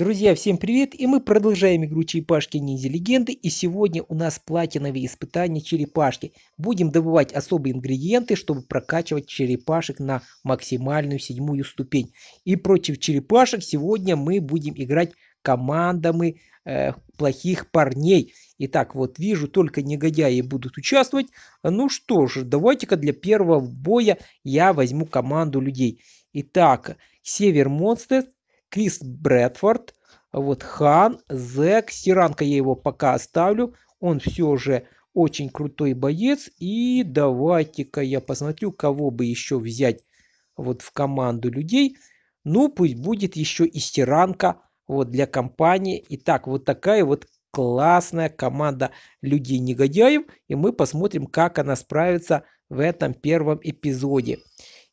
Друзья, всем привет! И мы продолжаем игру Черепашки Ниндзя Легенды. И сегодня у нас платиновые испытания черепашки. Будем добывать особые ингредиенты, чтобы прокачивать черепашек на максимальную седьмую ступень. И против черепашек сегодня мы будем играть командами э, плохих парней. Итак, вот вижу, только негодяи будут участвовать. Ну что ж, давайте-ка для первого боя я возьму команду людей. Итак, Север Монстер – Крис Брэдфорд, вот Хан, Зек, Сиранка я его пока оставлю, он все же очень крутой боец. И давайте-ка я посмотрю, кого бы еще взять вот в команду людей. Ну, пусть будет еще и Сиранка вот для компании. Итак, вот такая вот классная команда людей-негодяев. И мы посмотрим, как она справится в этом первом эпизоде.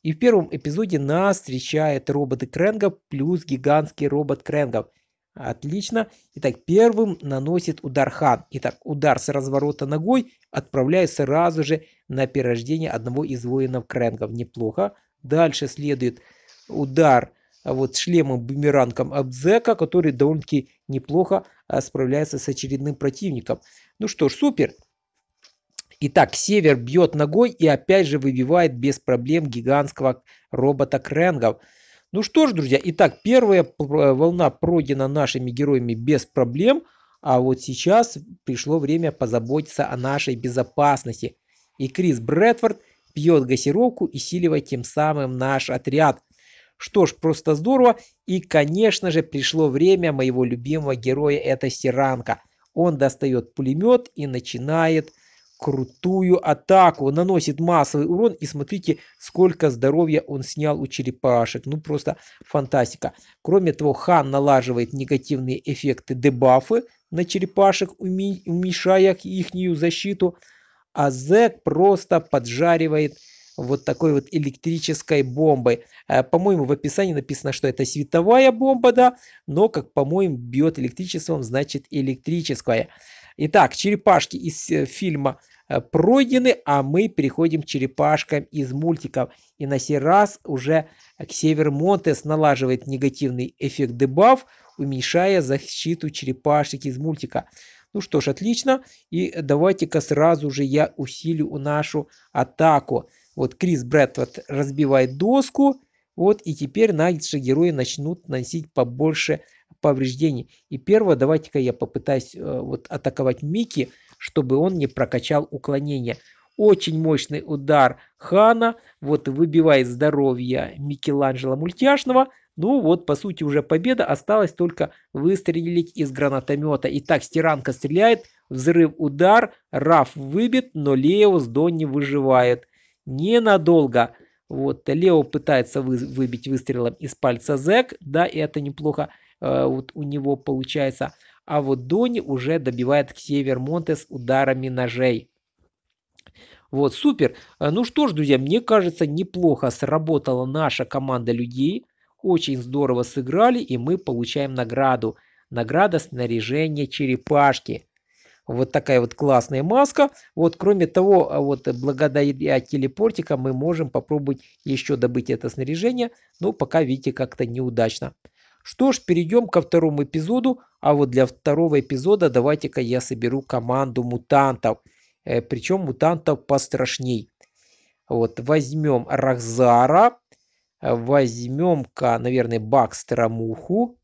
И в первом эпизоде нас встречает роботы Кренга плюс гигантский робот Кренгов. Отлично. Итак, первым наносит удар Хан. Итак, удар с разворота ногой отправляя сразу же на перерождение одного из воинов Кренгов. Неплохо. Дальше следует удар а, вот шлемом Бумеранком Абзека, который довольно-таки неплохо а, справляется с очередным противником. Ну что ж, супер. Итак, Север бьет ногой и опять же выбивает без проблем гигантского робота Кренгов. Ну что ж, друзья, итак, первая э, волна пройдена нашими героями без проблем, а вот сейчас пришло время позаботиться о нашей безопасности. И Крис Брэдфорд пьет газировку, усиливая тем самым наш отряд. Что ж, просто здорово. И, конечно же, пришло время моего любимого героя, это Сиранка. Он достает пулемет и начинает крутую атаку. Наносит массовый урон. И смотрите, сколько здоровья он снял у черепашек. Ну, просто фантастика. Кроме того, хан налаживает негативные эффекты дебафы на черепашек, уменьшая их защиту. А Зек просто поджаривает вот такой вот электрической бомбой. Э, по-моему, в описании написано, что это световая бомба, да, но, как по-моему, бьет электричеством, значит электрическая. Итак, черепашки из э, фильма э, пройдены, а мы переходим к черепашкам из мультиков. И на сей раз уже э, Ксевер Монтес налаживает негативный эффект дебаф, уменьшая защиту черепашек из мультика. Ну что ж, отлично. И давайте-ка сразу же я усилю нашу атаку. Вот Крис Брэдфорд разбивает доску. Вот и теперь наши герои начнут наносить побольше повреждений. И первое, давайте-ка я попытаюсь э, вот атаковать Мики, чтобы он не прокачал уклонение. Очень мощный удар Хана, вот выбивает здоровье Микеланджело Мультяшного. Ну вот, по сути, уже победа. Осталось только выстрелить из гранатомета. Итак, Стиранка стреляет, взрыв, удар. Раф выбит, но Лео Леос Донни выживает. Ненадолго. Вот, Лео пытается вы, выбить выстрелом из пальца Зек. Да, и это неплохо. Э, вот у него получается. А вот Дони уже добивает Ксевер Монтес ударами ножей. Вот, супер. Э, ну что ж, друзья, мне кажется, неплохо сработала наша команда людей. Очень здорово сыграли, и мы получаем награду. Награда снаряжение черепашки. Вот такая вот классная маска. Вот, кроме того, а вот благодаря телепортикам мы можем попробовать еще добыть это снаряжение. Но пока, видите, как-то неудачно. Что ж, перейдем ко второму эпизоду. А вот для второго эпизода давайте-ка я соберу команду мутантов. Э, Причем мутантов пострашней. Вот, возьмем Рахзара. Возьмем-ка, наверное, Бакстера Муху.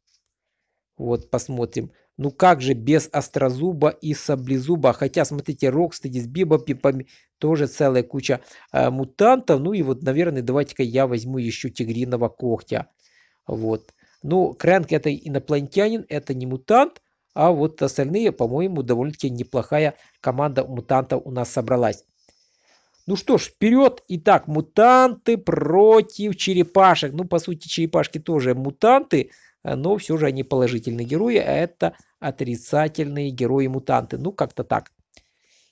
Вот, посмотрим. Ну как же без острозуба и саблезуба? Хотя, смотрите, Рокстеди с Бибопипами тоже целая куча э, мутантов. Ну и вот, наверное, давайте-ка я возьму еще тигриного когтя. Вот. Ну, Крэнк это инопланетянин, это не мутант, а вот остальные, по-моему, довольно-таки неплохая команда мутантов у нас собралась. Ну что ж, вперед. Итак, мутанты против черепашек. Ну, по сути, черепашки тоже мутанты, но все же они положительные герои, а это отрицательные герои-мутанты. Ну, как-то так.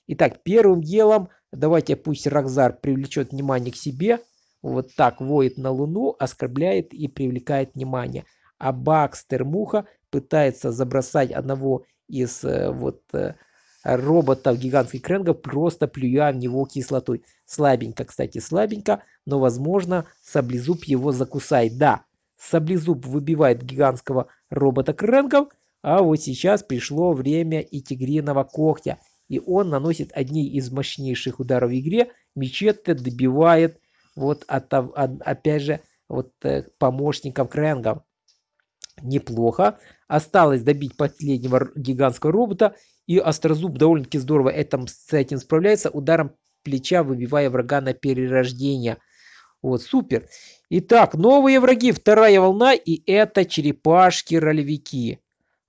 Итак, первым делом давайте пусть Рокзар привлечет внимание к себе. Вот так воет на Луну, оскорбляет и привлекает внимание а Бакстер Муха пытается забросать одного из э, вот э, роботов гигантских Кренгов просто плюя в него кислотой. Слабенько, кстати, слабенько, но, возможно, Саблезуб его закусает. Да, Саблезуб выбивает гигантского робота Кренгов, а вот сейчас пришло время и Тигриного когтя. И он наносит одни из мощнейших ударов в игре. Мечетте добивает вот от, опять же вот э, помощников Кренгов неплохо. Осталось добить последнего гигантского робота. И Острозуб довольно-таки здорово этом, с этим справляется. Ударом плеча выбивая врага на перерождение. Вот, супер. Итак, новые враги, вторая волна, и это черепашки-ролевики.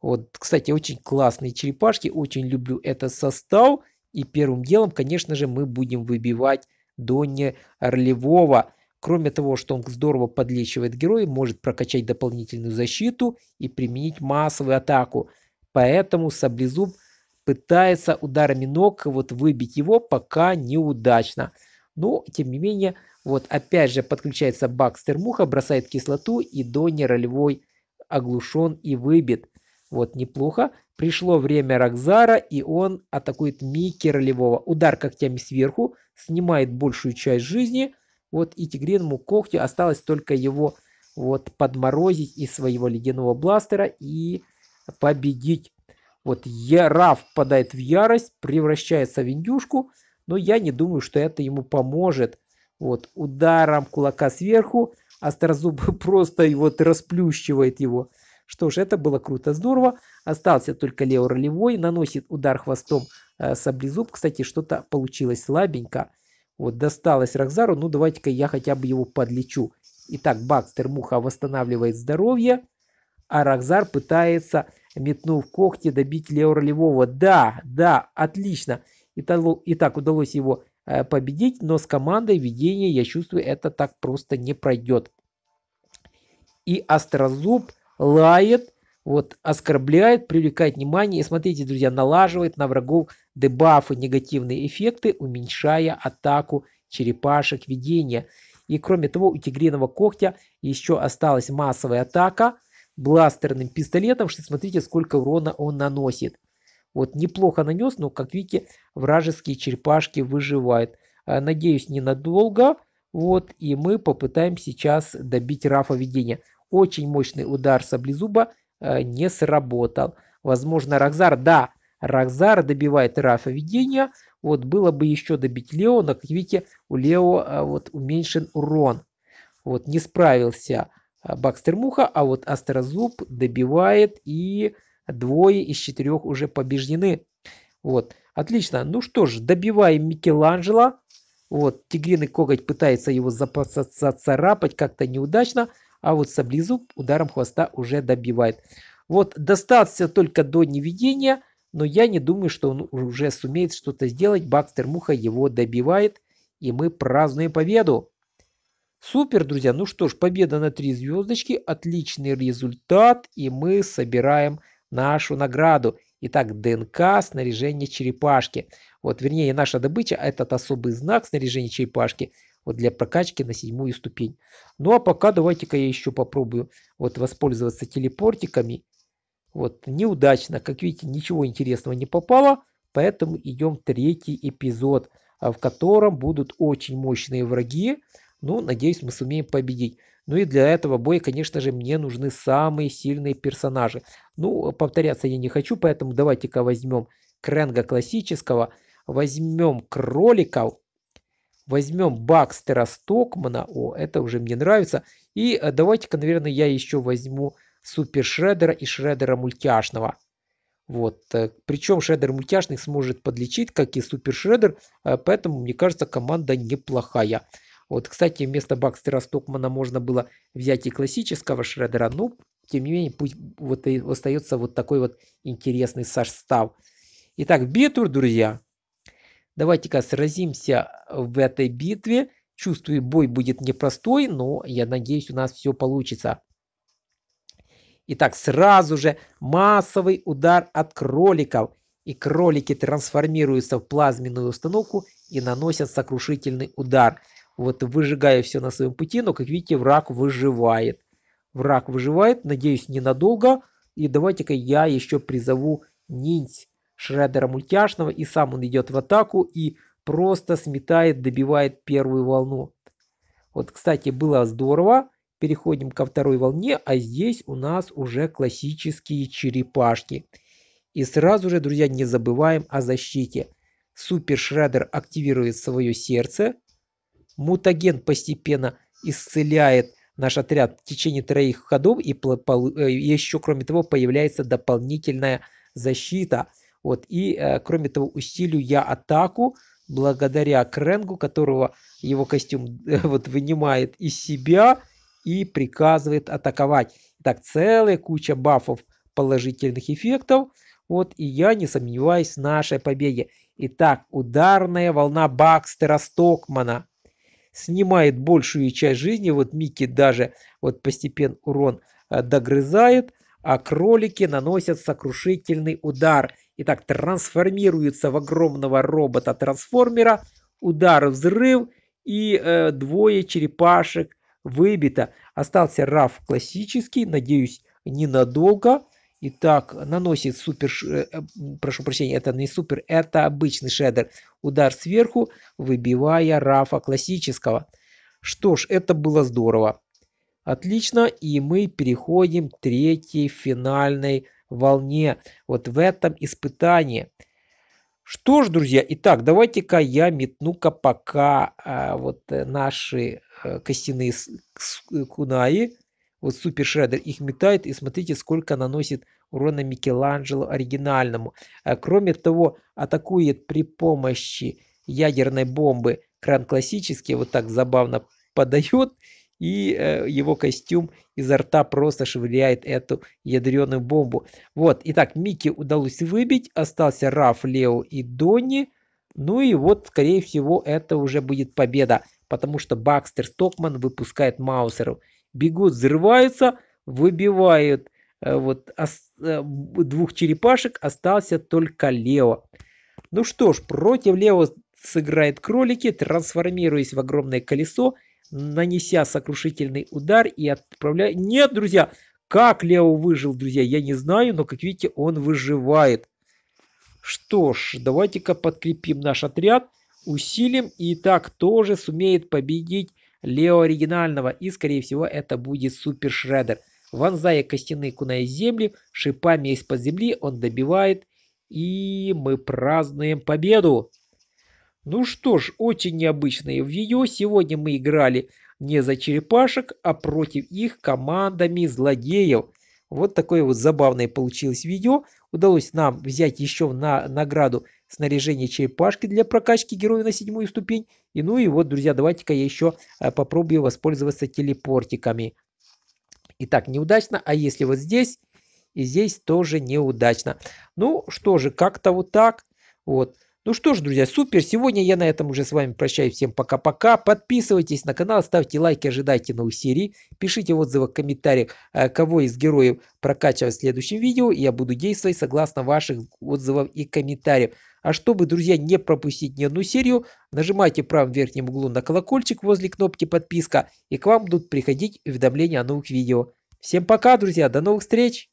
Вот, кстати, очень классные черепашки, очень люблю этот состав. И первым делом, конечно же, мы будем выбивать Донни ролевого Кроме того, что он здорово подлечивает героя, может прокачать дополнительную защиту и применить массовую атаку. Поэтому Саблезуб пытается ударами ног вот выбить его, пока неудачно. Но, тем не менее, вот опять же подключается Бакстер Муха, бросает кислоту и Донни ролевой оглушен и выбит. Вот неплохо. Пришло время Рокзара, и он атакует Микки ролевого. Удар когтями сверху, снимает большую часть жизни – вот и тигриному когтю осталось только его вот подморозить из своего ледяного бластера и победить. Вот Ярав впадает в ярость, превращается в индюшку, но я не думаю, что это ему поможет. Вот ударом кулака сверху Острозуб просто вот расплющивает его. Что ж, это было круто, здорово. Остался только Лео Ролевой, наносит удар хвостом э, саблезуб. Кстати, что-то получилось слабенько. Вот досталось Рокзару, ну давайте-ка я хотя бы его подлечу. Итак, Бакстер Муха восстанавливает здоровье, а Рокзар пытается, метнув когти, добить Леора Львова. Да, да, отлично. Итак, удалось его э, победить, но с командой видения, я чувствую, это так просто не пройдет. И Острозуб лает, вот, оскорбляет, привлекает внимание. И смотрите, друзья, налаживает на врагов дебафы, негативные эффекты, уменьшая атаку черепашек видения. И кроме того, у тигриного когтя еще осталась массовая атака бластерным пистолетом. Что смотрите, сколько урона он наносит. Вот неплохо нанес, но, как видите, вражеские черепашки выживают. Э, надеюсь, ненадолго. Вот, и мы попытаем сейчас добить Рафа видения. Очень мощный удар саблезуба Э, не сработал. Возможно, Рокзар, да, Рокзар добивает Рафа видения. Вот было бы еще добить Лео, но, как видите, у Лео э, вот уменьшен урон. Вот не справился э, Бакстер Муха, а вот Острозуб добивает и двое из четырех уже побеждены. Вот, отлично. Ну что ж, добиваем Микеланджело. Вот, тигриный коготь пытается его зацарапать как-то неудачно а вот саблезуб ударом хвоста уже добивает. Вот достаться только до неведения, но я не думаю, что он уже сумеет что-то сделать. Бакстер Муха его добивает, и мы празднуем победу. Супер, друзья. Ну что ж, победа на 3 звездочки. Отличный результат. И мы собираем нашу награду. Итак, ДНК, снаряжение черепашки. Вот, вернее, наша добыча, этот особый знак снаряжения черепашки – вот для прокачки на седьмую ступень. Ну а пока давайте-ка я еще попробую вот воспользоваться телепортиками. Вот неудачно, как видите, ничего интересного не попало, поэтому идем третий эпизод, а в котором будут очень мощные враги. Ну, надеюсь, мы сумеем победить. Ну и для этого боя, конечно же, мне нужны самые сильные персонажи. Ну, повторяться я не хочу, поэтому давайте-ка возьмем Кренга классического, возьмем кроликов, Возьмем Бакстера Стокмана. О, это уже мне нравится. И э, давайте-ка, наверное, я еще возьму Супер Шредера и Шредера мультяшного. Вот. Э, Причем Шредер мультяшный сможет подлечить, как и Супер Шредер. Э, поэтому, мне кажется, команда неплохая. Вот, кстати, вместо Бакстера Стокмана можно было взять и классического Шредера, но, тем не менее, пусть вот и остается вот такой вот интересный состав. Итак, Бетур, друзья, Давайте-ка сразимся в этой битве. Чувствую, бой будет непростой, но я надеюсь, у нас все получится. Итак, сразу же массовый удар от кроликов. И кролики трансформируются в плазменную установку и наносят сокрушительный удар. Вот выжигая все на своем пути, но, как видите, враг выживает. Враг выживает, надеюсь, ненадолго. И давайте-ка я еще призову ниндзь. Шредера мультяшного, и сам он идет в атаку и просто сметает, добивает первую волну. Вот, кстати, было здорово. Переходим ко второй волне, а здесь у нас уже классические черепашки. И сразу же, друзья, не забываем о защите. Супер Шредер активирует свое сердце. Мутаген постепенно исцеляет наш отряд в течение троих ходов. И э, еще, кроме того, появляется дополнительная защита – вот. И, э, кроме того, усилю я атаку благодаря Кренгу, которого его костюм э, вот, вынимает из себя и приказывает атаковать. Так, целая куча бафов положительных эффектов. Вот, и я не сомневаюсь в нашей победе. Итак, ударная волна Бакстера Стокмана снимает большую часть жизни. Вот Микки даже вот постепенно урон э, догрызает, а кролики наносят сокрушительный удар. Итак, трансформируется в огромного робота-трансформера. Удар, взрыв и э, двое черепашек выбито. Остался Раф классический, надеюсь, ненадолго. Итак, наносит супер, э, э, прошу прощения, это не супер, это обычный шедер. Удар сверху, выбивая Рафа классического. Что ж, это было здорово. Отлично, и мы переходим к третьей финальной волне, вот в этом испытании. Что ж, друзья, итак, давайте-ка я метну-ка пока а, вот э, наши а, костяные кунаи, вот Супер Шреддер их метает, и смотрите, сколько наносит урона Микеланджело оригинальному. А, кроме того, атакует при помощи ядерной бомбы кран классический, вот так забавно подает, и э, его костюм изо рта просто швыряет эту ядреную бомбу. Вот, итак, Микки удалось выбить, остался Раф, Лео и Донни. Ну и вот, скорее всего, это уже будет победа, потому что Бакстер Стокман выпускает Маусеров, Бегут, взрываются, выбивают э, вот ос, э, двух черепашек, остался только Лео. Ну что ж, против Лео сыграет кролики, трансформируясь в огромное колесо, нанеся сокрушительный удар и отправляя... Нет, друзья! Как Лео выжил, друзья, я не знаю, но, как видите, он выживает. Что ж, давайте-ка подкрепим наш отряд, усилим, и так тоже сумеет победить Лео Оригинального, и, скорее всего, это будет Супер Шреддер. Вонзая костяные куна земли, шипами из-под земли он добивает, и мы празднуем победу. Ну что ж, очень необычное в ее. Сегодня мы играли не за черепашек, а против их командами злодеев. Вот такое вот забавное получилось видео. Удалось нам взять еще на награду снаряжение черепашки для прокачки героя на седьмую ступень. И ну и вот, друзья, давайте-ка я еще э, попробую воспользоваться телепортиками. Итак, неудачно. А если вот здесь? И здесь тоже неудачно. Ну что же, как-то вот так. Вот. Ну что ж, друзья, супер. Сегодня я на этом уже с вами прощаюсь. Всем пока-пока. Подписывайтесь на канал, ставьте лайки, ожидайте новых серий. Пишите отзывы, в комментариях. Э, кого из героев прокачивать в следующем видео. Я буду действовать согласно ваших отзывов и комментариев. А чтобы, друзья, не пропустить ни одну серию, нажимайте в правом верхнем углу на колокольчик возле кнопки подписка, и к вам будут приходить уведомления о новых видео. Всем пока, друзья, до новых встреч!